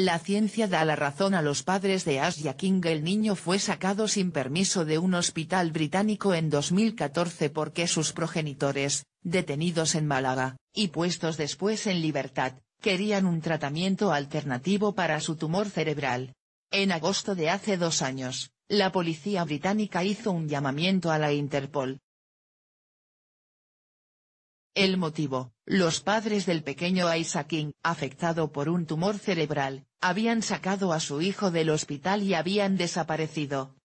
La ciencia da la razón a los padres de Asia King. El niño fue sacado sin permiso de un hospital británico en 2014 porque sus progenitores, detenidos en Málaga, y puestos después en libertad, querían un tratamiento alternativo para su tumor cerebral. En agosto de hace dos años, la policía británica hizo un llamamiento a la Interpol, el motivo, los padres del pequeño Isaac King, afectado por un tumor cerebral, habían sacado a su hijo del hospital y habían desaparecido.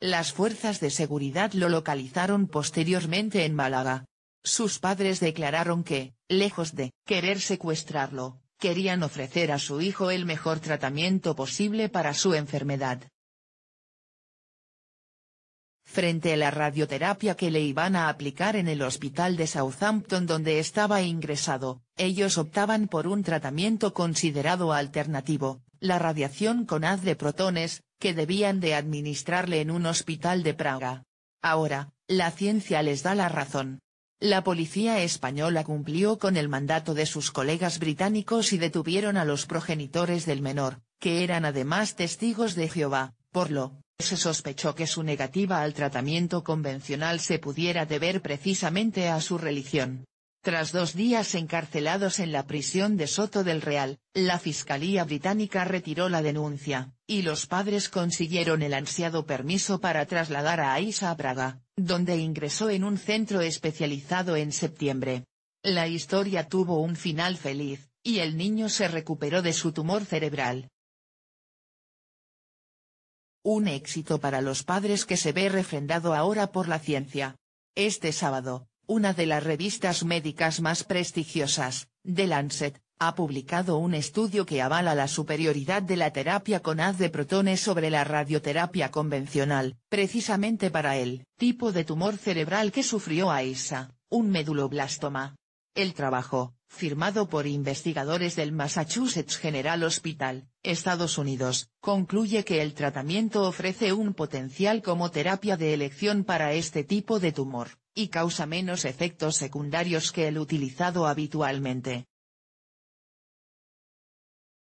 Las fuerzas de seguridad lo localizaron posteriormente en Málaga. Sus padres declararon que, lejos de querer secuestrarlo, querían ofrecer a su hijo el mejor tratamiento posible para su enfermedad frente a la radioterapia que le iban a aplicar en el hospital de Southampton donde estaba ingresado, ellos optaban por un tratamiento considerado alternativo, la radiación con haz de protones, que debían de administrarle en un hospital de Praga. Ahora, la ciencia les da la razón. La policía española cumplió con el mandato de sus colegas británicos y detuvieron a los progenitores del menor, que eran además testigos de Jehová, por lo se sospechó que su negativa al tratamiento convencional se pudiera deber precisamente a su religión. Tras dos días encarcelados en la prisión de Soto del Real, la Fiscalía Británica retiró la denuncia, y los padres consiguieron el ansiado permiso para trasladar a Aisa a Praga, donde ingresó en un centro especializado en septiembre. La historia tuvo un final feliz, y el niño se recuperó de su tumor cerebral. Un éxito para los padres que se ve refrendado ahora por la ciencia. Este sábado, una de las revistas médicas más prestigiosas, The Lancet, ha publicado un estudio que avala la superioridad de la terapia con haz de protones sobre la radioterapia convencional, precisamente para el tipo de tumor cerebral que sufrió Aisa, un meduloblastoma. El trabajo, firmado por investigadores del Massachusetts General Hospital, Estados Unidos, concluye que el tratamiento ofrece un potencial como terapia de elección para este tipo de tumor, y causa menos efectos secundarios que el utilizado habitualmente.